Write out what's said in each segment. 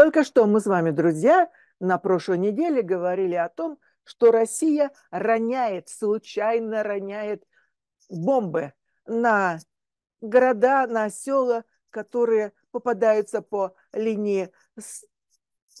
Только что мы с вами, друзья, на прошлой неделе говорили о том, что Россия роняет, случайно роняет бомбы на города, на села, которые попадаются по линии,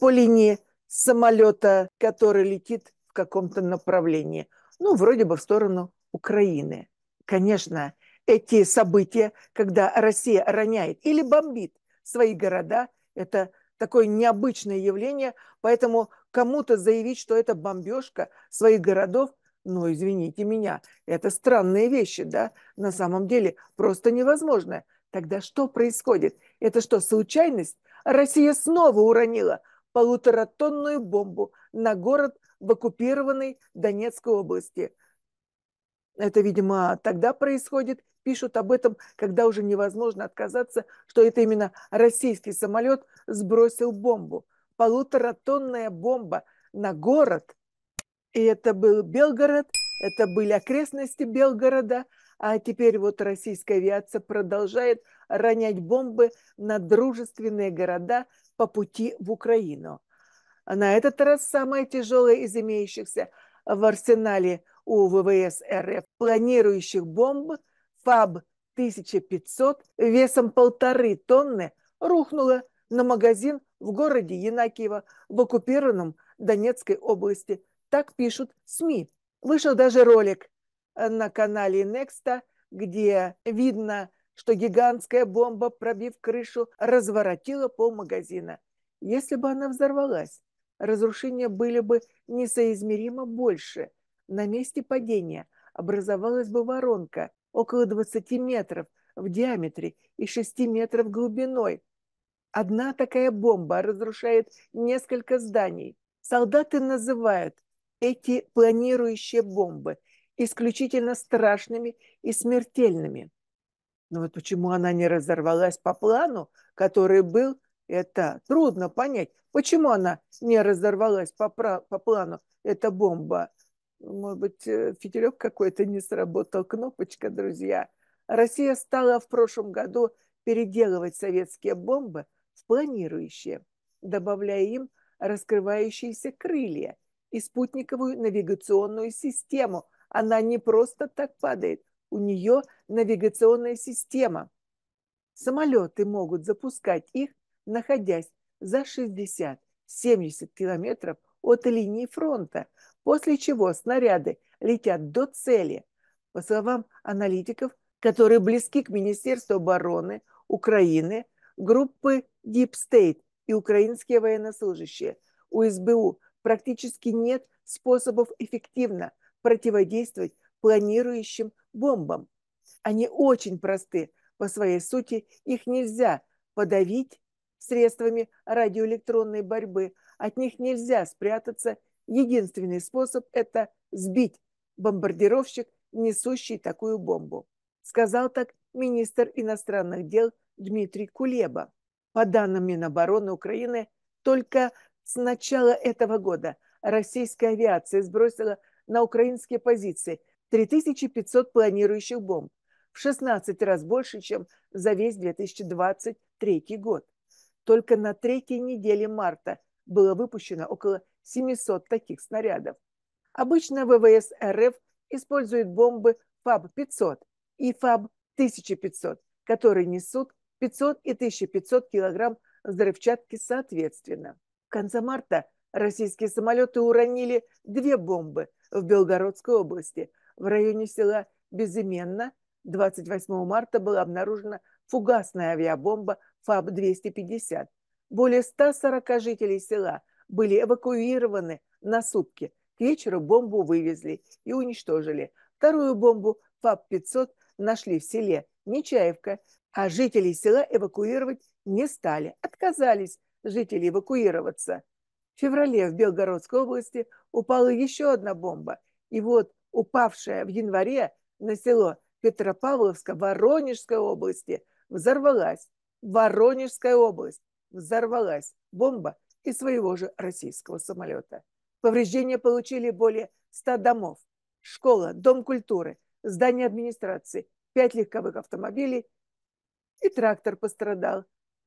по линии самолета, который летит в каком-то направлении. Ну, вроде бы в сторону Украины. Конечно, эти события, когда Россия роняет или бомбит свои города, это такое необычное явление, поэтому кому-то заявить, что это бомбежка своих городов, ну, извините меня, это странные вещи, да, на самом деле просто невозможно. Тогда что происходит? Это что, случайность? Россия снова уронила полуторатонную бомбу на город в оккупированной Донецкой области. Это, видимо, тогда происходит, пишут об этом, когда уже невозможно отказаться, что это именно российский самолет сбросил бомбу. Полуторатонная бомба на город. И это был Белгород, это были окрестности Белгорода, а теперь вот российская авиация продолжает ронять бомбы на дружественные города по пути в Украину. на этот раз самое тяжелое из имеющихся в арсенале у ВВС РФ планирующих бомб – ФАБ-1500 весом полторы тонны рухнула на магазин в городе Янакиево в оккупированном Донецкой области. Так пишут СМИ. Вышел даже ролик э, на канале Некста, где видно, что гигантская бомба, пробив крышу, разворотила пол магазина. Если бы она взорвалась, разрушения были бы несоизмеримо больше. На месте падения образовалась бы воронка, около 20 метров в диаметре и 6 метров глубиной. Одна такая бомба разрушает несколько зданий. Солдаты называют эти планирующие бомбы исключительно страшными и смертельными. Но вот почему она не разорвалась по плану, который был, это трудно понять. Почему она не разорвалась по, по плану, эта бомба? может быть, э, фитилек какой-то не сработал, кнопочка, друзья. Россия стала в прошлом году переделывать советские бомбы в планирующие, добавляя им раскрывающиеся крылья и спутниковую навигационную систему. Она не просто так падает, у нее навигационная система. Самолеты могут запускать их, находясь за 60-70 километров от линии фронта, после чего снаряды летят до цели. По словам аналитиков, которые близки к Министерству обороны Украины, группы Deep State и украинские военнослужащие у СБУ практически нет способов эффективно противодействовать планирующим бомбам. Они очень просты по своей сути, их нельзя подавить средствами радиоэлектронной борьбы, от них нельзя спрятаться. Единственный способ – это сбить бомбардировщик, несущий такую бомбу. Сказал так министр иностранных дел Дмитрий Кулеба. По данным Минобороны Украины, только с начала этого года российская авиация сбросила на украинские позиции 3500 планирующих бомб, в 16 раз больше, чем за весь 2023 год. Только на третьей неделе марта было выпущено около 700 таких снарядов. Обычно ВВС РФ используют бомбы ФАБ-500 и ФАБ-1500, которые несут 500 и 1500 килограмм взрывчатки соответственно. В конце марта российские самолеты уронили две бомбы в Белгородской области. В районе села Безыменно 28 марта была обнаружена фугасная авиабомба ФАБ-250. Более 140 жителей села были эвакуированы на сутки. К вечеру бомбу вывезли и уничтожили. Вторую бомбу ФАП-500 нашли в селе Нечаевка, а жителей села эвакуировать не стали. Отказались жители эвакуироваться. В феврале в Белгородской области упала еще одна бомба. И вот упавшая в январе на село Петропавловска Воронежской области взорвалась. Воронежская область взорвалась бомба из своего же российского самолета. Повреждения получили более 100 домов, школа, дом культуры, здание администрации, пять легковых автомобилей и трактор пострадал.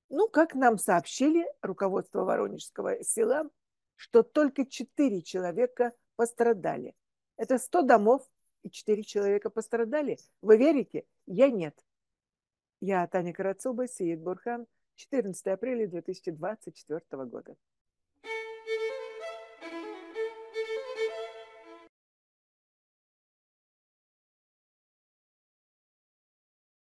Ну, как нам сообщили руководство Воронежского села, что только четыре человека пострадали. Это 100 домов и четыре человека пострадали. Вы верите? Я нет. Я Таня Карацуба, Сиит Бурхан, 14 апреля 2024 года.